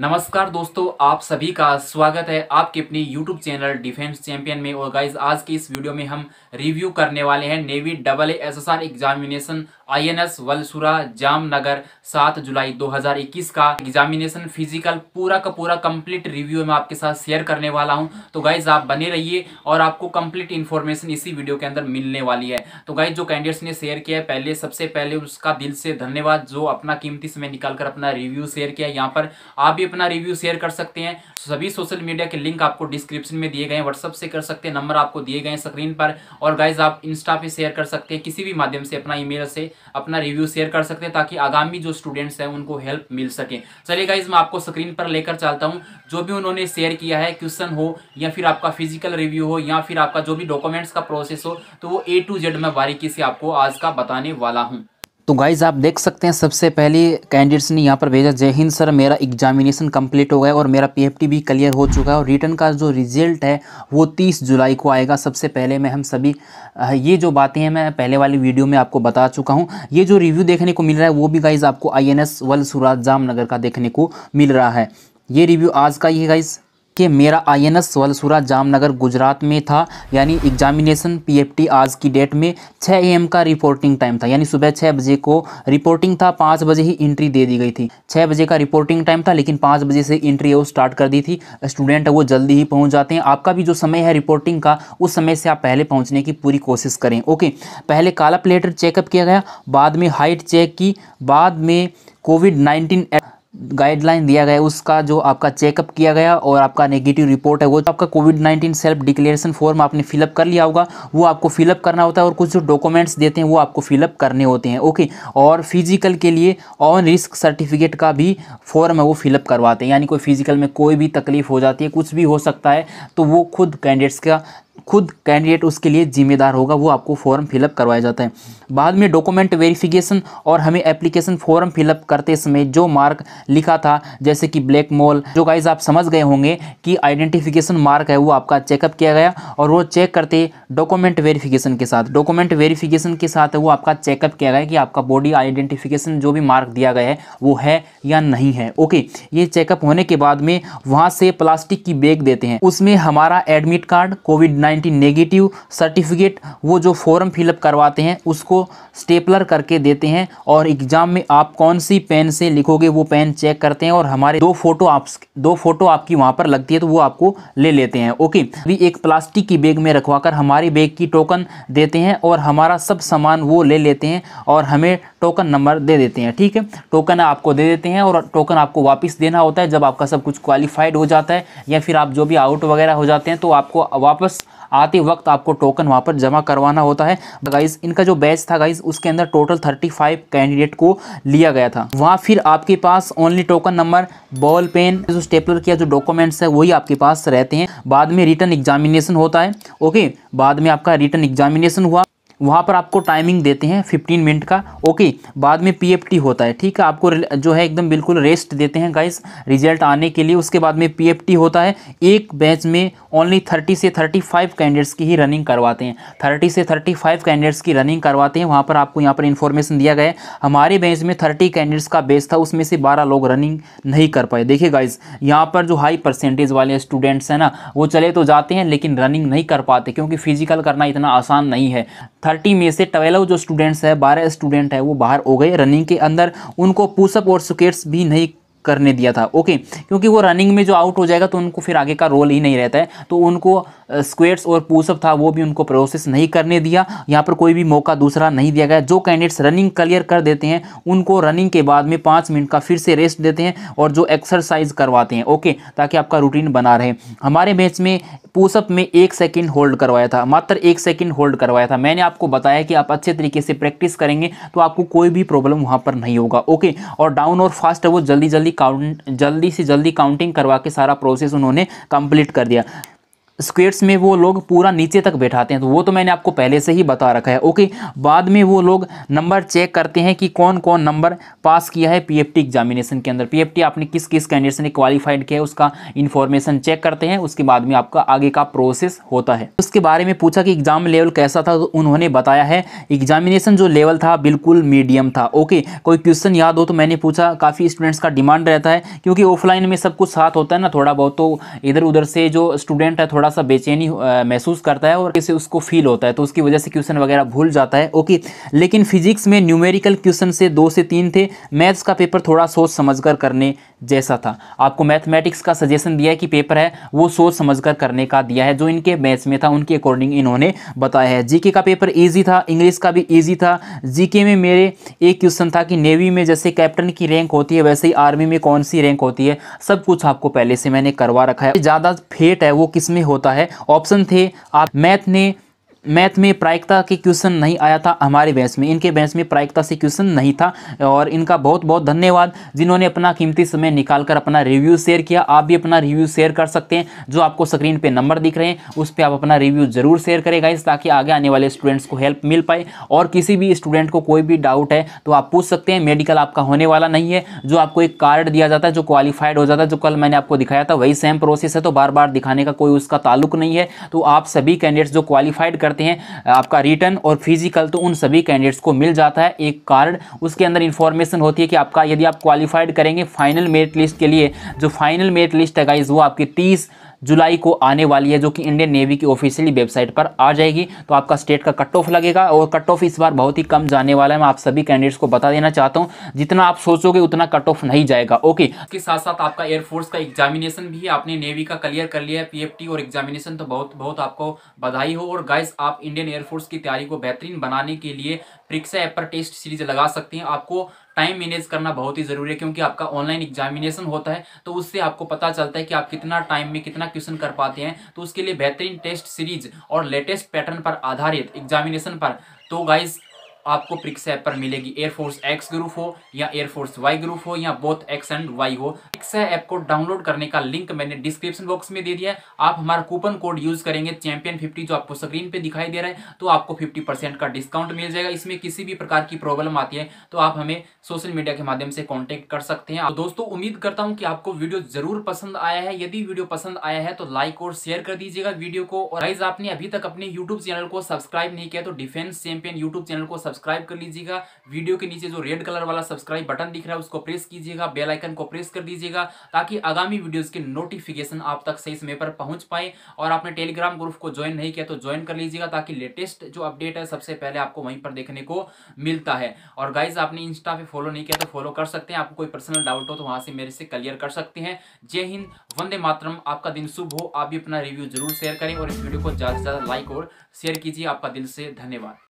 नमस्कार दोस्तों आप सभी का स्वागत है आपके अपने YouTube चैनल डिफेंस चैंपियन में और गाइज आज की इस वीडियो में हम रिव्यू करने वाले हैं navy double R examination INS Valsura Jamnagar 7 जुलाई 2021 का एग्जामिनेशन फिजिकल पूरा का पूरा कंप्लीट रिव्यू मैं आपके साथ शेयर करने वाला हूं तो गाइज आप बने रहिए और आपको कंप्लीट इन्फॉर्मेशन इसी वीडियो के अंदर मिलने वाली है तो गाइज जो कैंडिडेट्स ने शेयर किया है पहले सबसे पहले उसका दिल से धन्यवाद जो अपना कीमती समय निकाल कर अपना रिव्यू शेयर किया है यहाँ पर आप भी अपना रिव्यू शेयर कर सकते हैं सभी सोशल मीडिया के लिंक आपको डिस्क्रिप्शन में दिए गए हैं व्हाट्सअप से कर सकते हैं नंबर आपको दिए गए हैं स्क्रीन पर और गाइज आप इंस्टा पे शेयर कर सकते हैं किसी भी माध्यम से अपना ईमेल से अपना रिव्यू शेयर कर सकते हैं ताकि आगामी जो स्टूडेंट्स हैं उनको हेल्प मिल सके चलिए गाइज मैं आपको स्क्रीन पर लेकर चलता हूँ जो भी उन्होंने शेयर किया है क्वेश्चन हो या फिर आपका फिजिकल रिव्यू हो या फिर आपका जो भी डॉक्यूमेंट्स का प्रोसेस हो तो वो ए टू जेड में बारीकी से आपको आज का बताने वाला हूँ तो गाइज आप देख सकते हैं सबसे पहले कैंडिडेट्स ने यहाँ पर भेजा जय हिंद सर मेरा एग्जामिनेशन कंप्लीट हो गया और मेरा पीएफटी भी क्लियर हो चुका है और रिटर्न का जो रिजल्ट है वो 30 जुलाई को आएगा सबसे पहले मैं हम सभी ये जो बातें हैं मैं पहले वाली वीडियो में आपको बता चुका हूँ ये जो रिव्यू देखने को मिल रहा है वो भी गाइज़ आपको आई एन एस वल सुराज जामनगर का देखने को मिल रहा है ये रिव्यू आज का ही है गाइज़ कि मेरा I N S Valsura Jamnagar Gujarat में था यानी एग्जामिनेशन पीएफटी आज की डेट में 6 एम का रिपोर्टिंग टाइम था यानी सुबह 6 बजे को रिपोर्टिंग था 5 बजे ही एंट्री दे दी गई थी 6 बजे का रिपोर्टिंग टाइम था लेकिन 5 बजे से एंट्री वो स्टार्ट कर दी थी स्टूडेंट वो जल्दी ही पहुँच जाते हैं आपका भी जो समय है रिपोर्टिंग का उस समय से आप पहले पहुँचने की पूरी कोशिश करें ओके पहले काला प्लेटर चेकअप किया गया बाद में हाइट चेक की बाद में कोविड नाइन्टीन गाइडलाइन दिया गया उसका जो आपका चेकअप किया गया और आपका नेगेटिव रिपोर्ट है वो तो आपका COVID nineteen self declaration form आपने फिलअप कर लिया होगा वो आपको फिलअप करना होता है और कुछ जो डॉक्यूमेंट्स देते हैं वो आपको फिलअप करने होते हैं ओके और फिजिकल के लिए ऑन रिस्क सर्टिफिकेट का भी फॉर्म है वो फिलअप करवाते हैं यानी कोई फिजिकल में कोई भी तकलीफ हो जाती है कुछ भी हो सकता है तो वो खुद कैंडिडेट्स का खुद कैंडिडेट उसके लिए जिम्मेदार होगा वो आपको फॉर्म फिलअप करवाया जाता है बाद में डॉक्यूमेंट वेरिफिकेशन और हमें एप्लीकेशन फॉर्म फिलअप करते समय जो मार्क लिखा था जैसे कि ब्लैक मॉल जो गाइज आप समझ गए होंगे कि आइडेंटिफिकेशन मार्क है वो आपका चेकअप किया गया और वो चेक करते डॉक्यूमेंट वेरीफिकेशन के साथ डॉक्यूमेंट वेरीफिकेशन के साथ वो आपका चेकअप किया गया कि आपका बॉडी आइडेंटिफिकेशन जो भी मार्क दिया गया है वो है या नहीं है ओके ये चेकअप होने के बाद में वहाँ से प्लास्टिक की बैग देते हैं उसमें हमारा admit card COVID nine ninety negative certificate वो जो फॉर्म फिलअप करवाते हैं उसको स्टेपलर करके देते हैं और एग्ज़ाम में आप कौन सी पेन से लिखोगे वो पेन चेक करते हैं और हमारे दो फोटो आप दो फोटो आपकी वहाँ पर लगती है तो वो आपको ले लेते हैं ओके अभी एक प्लास्टिक की बैग में रखवा कर हमारे बैग की टोकन देते हैं और हमारा सब सामान वो ले लेते हैं और हमें टोकन नंबर दे देते हैं ठीक है टोकन आपको दे देते हैं और टोकन आपको वापस देना होता है जब आपका सब कुछ क्वालिफाइड हो जाता है या फिर आप जो भी आउट वगैरह हो जाते हैं तो आपको वापस आते वक्त आपको टोकन वहाँ पर जमा करवाना होता है गाइज तो इनका जो बैच था गाइज उसके अंदर टोटल थर्टी फाइव कैंडिडेट को लिया गया था वहाँ फिर आपके पास only token number ball pen जो स्टेपलर किया जो डॉक्यूमेंट्स है वही आपके पास रहते हैं बाद में रिटर्न एग्जामिनेशन होता है ओके बाद में आपका रिटर्न एग्जामिनेशन हुआ वहाँ पर आपको टाइमिंग देते हैं फिफ्टीन मिनट का ओके बाद में पी होता है ठीक है आपको जो है एकदम बिल्कुल रेस्ट देते हैं गाइस रिजल्ट आने के लिए उसके बाद में पी होता है एक बैच में ओनली थर्टी से थर्टी फाइव कैंडिडेट्स की ही रनिंग करवाते हैं थर्टी से थर्टी फाइव कैंडिडेट्स की रनिंग करवाते हैं वहाँ पर आपको यहाँ पर इन्फॉर्मेशन दिया गया है हमारे बैच में थर्टी कैंडिडेट्स का बेच था उसमें से बारह लोग रनिंग नहीं कर पाए देखिए गाइज यहाँ पर जो हाई परसेंटेज वाले स्टूडेंट्स हैं ना वो चले तो जाते हैं लेकिन रनिंग नहीं कर पाते क्योंकि फिजिकल करना इतना आसान नहीं है थर्टी में से ट्वेल्व जो स्टूडेंट्स है बारह स्टूडेंट है वो बाहर हो गए रनिंग के अंदर उनको पुशअप और सुकेट्स भी नहीं करने दिया था ओके क्योंकि वो रनिंग में जो आउट हो जाएगा तो उनको फिर आगे का रोल ही नहीं रहता है तो उनको स्क्वेट्स और पुशअप था वो भी उनको प्रोसेस नहीं करने दिया यहाँ पर कोई भी मौका दूसरा नहीं दिया गया जो कैंडिडेट्स रनिंग क्लियर कर देते हैं उनको रनिंग के बाद में पाँच मिनट का फिर से रेस्ट देते हैं और जो एक्सरसाइज करवाते हैं ओके ताकि आपका रूटीन बना रहे हमारे मैच में पुशअप में एक सेकंड होल्ड करवाया था मात्र एक सेकंड होल्ड करवाया था मैंने आपको बताया कि आप अच्छे तरीके से प्रैक्टिस करेंगे तो आपको कोई भी प्रॉब्लम वहाँ पर नहीं होगा ओके और डाउन और फास्ट है वो जल्दी जल्दी काउंट जल्दी से जल्दी काउंटिंग करवा के सारा प्रोसेस उन्होंने कंप्लीट कर दिया स्क्वेयर्स में वो लोग पूरा नीचे तक बैठाते हैं तो वो तो मैंने आपको पहले से ही बता रखा है ओके बाद में वो लोग नंबर चेक करते हैं कि कौन कौन नंबर पास किया है पीएफटी एग्जामिनेशन के अंदर पीएफटी आपने किस किस कैंडिडेट ने क्वालिफाइड किया है उसका इन्फॉर्मेशन चेक करते हैं उसके बाद में आपका आगे का प्रोसेस होता है उसके बारे में पूछा कि एग्ज़ाम लेवल कैसा था तो उन्होंने बताया है एग्जामिनेशन जो लेवल था बिल्कुल मीडियम था ओके कोई क्वेश्चन याद हो तो मैंने पूछा काफ़ी स्टूडेंट्स का डिमांड रहता है क्योंकि ऑफलाइन में सब कुछ साथ होता है ना थोड़ा बहुत तो इधर उधर से जो स्टूडेंट है थोड़ा थोड़ा सा बेचैनी महसूस करता है और किसी उसको फील होता है तो उसकी वजह से क्वेश्चन वगैरह भूल जाता है ओके लेकिन फिजिक्स में न्यूमेरिकल क्वेश्चन से दो से तीन थे मैथ्स का पेपर थोड़ा सोच समझ कर करने जैसा था आपको मैथमेटिक्स का सजेशन दिया है कि पेपर है वो सोच समझ कर करने का दिया है जो इनके मैथ्स में था उनके अकॉर्डिंग इन्होंने बताया है जीके का पेपर ईजी था इंग्लिश का भी ईजी था जीके में मेरे एक क्वेश्चन था कि नेवी में जैसे कैप्टन की रैंक होती है वैसे ही आर्मी में कौन सी रैंक होती है सब कुछ आपको पहले से मैंने करवा रखा है ज़्यादा फेट है वो किस में हो होता है ऑप्शन थे आप मैथ ने मैथ में प्रायिकता के क्वेश्चन नहीं आया था हमारे बैच में इनके बैच में प्रायिकता से क्वेश्चन नहीं था और इनका बहुत बहुत धन्यवाद जिन्होंने अपना कीमती समय निकालकर अपना रिव्यू शेयर किया आप भी अपना रिव्यू शेयर कर सकते हैं जो आपको स्क्रीन पे नंबर दिख रहे हैं उस पर आप अपना रिव्यू ज़रूर शेयर करेगा इस ताकि आगे आने वाले स्टूडेंट्स को हेल्प मिल पाए और किसी भी स्टूडेंट को कोई भी डाउट है तो आप पूछ सकते हैं मेडिकल आपका होने वाला नहीं है जो आपको एक कार्ड दिया जाता है जो क्वालिफाइड हो जाता है जो कल मैंने आपको दिखाया था वही सेम प्रोसेस है तो बार बार दिखाने का कोई उसका ताल्लुक नहीं है तो आप सभी कैंडिडेट्स जो क्वालिफाइड करते हैं आपका रिटर्न और फिजिकल तो उन सभी कैंडिडेट्स को मिल जाता है एक कार्ड उसके अंदर इंफॉर्मेशन होती है कि आपका यदि आप क्वालिफाइड करेंगे फाइनल मेरिट लिस्ट के लिए जो फाइनल मेरिट लिस्ट है गाइज वो आपकी तीस जुलाई को आने वाली है जो कि इंडियन नेवी की ऑफिशियली वेबसाइट पर आ जाएगी तो आपका स्टेट का कट ऑफ लगेगा और कट ऑफ इस बार बहुत ही कम जाने वाला है मैं आप सभी कैंडिडेट्स को बता देना चाहता हूँ जितना आप सोचोगे उतना कट ऑफ नहीं जाएगा ओके के साथ साथ आपका एयरफोर्स का एग्जामिनेशन भी आपने नेवी का क्लियर कर लिया है पी और एग्जामिनेशन तो बहुत बहुत आपको बधाई हो और गाइस आप इंडियन एयरफोर्स की तैयारी को बेहतरीन बनाने के लिए परीक्षा ऐप पर टेस्ट सीरीज लगा सकते हैं आपको टाइम मैनेज करना बहुत ही ज़रूरी है क्योंकि आपका ऑनलाइन एग्जामिनेशन होता है तो उससे आपको पता चलता है कि आप कितना टाइम में कितना क्वेश्चन कर पाते हैं तो उसके लिए बेहतरीन टेस्ट सीरीज और लेटेस्ट पैटर्न पर आधारित एग्जामिनेशन पर तो गाइज आपको प्रिक्स ऐप पर मिलेगी एयरफोर्स एक्स ग्रुप हो या एयरफोर्स वाई ग्रुप हो या बोथ एक्स एंड वाई हो प्रिक्स ऐप को डाउनलोड करने का लिंक मैंने डिस्क्रिप्शन बॉक्स में दे दिया है आप हमारा कूपन कोड यूज करेंगे चैंपियन फिफ्टी जो आपको स्क्रीन पे दिखाई दे रहा है तो आपको फिफ्टी परसेंट का डिस्काउंट मिल जाएगा इसमें किसी भी प्रकार की प्रॉब्लम आती है तो आप हमें सोशल मीडिया के माध्यम से कॉन्टेक्ट कर सकते हैं तो दोस्तों उम्मीद करता हूँ कि आपको वीडियो जरूर पसंद आया है यदि वीडियो पसंद आया है तो लाइक और शेयर कर दीजिएगा वीडियो को और आपने अभी तक अपने यूट्यूब चैनल को सब्सक्राइब नहीं किया तो डिफेंस चैंपियन यूट्यूब चैनल को सब्सक्राइब कर लीजिएगा वीडियो के नीचे जो रेड कलर वाला सब्सक्राइब बटन दिख रहा है उसको प्रेस कीजिएगा बेल आइकन को प्रेस कर दीजिएगा ताकि आगामी वीडियोस के नोटिफिकेशन आप तक सही समय पर पहुंच पाए और आपने टेलीग्राम ग्रुप को ज्वाइन नहीं किया तो ज्वाइन कर लीजिएगा ताकि लेटेस्ट जो अपडेट है सबसे पहले आपको वहीं पर देखने को मिलता है और गाइज आपने इंस्टा पे फॉलो नहीं किया तो फॉलो कर सकते हैं आपको कोई पर्सनल डाउट हो तो वहाँ से मेरे से क्लियर कर सकते हैं जय हिंद वंदे मातरम आपका दिन शुभ हो आप भी अपना रिव्यू जरूर शेयर करें और इस वीडियो को ज़्यादा से ज़्यादा लाइक और शेयर कीजिए आपका दिल से धन्यवाद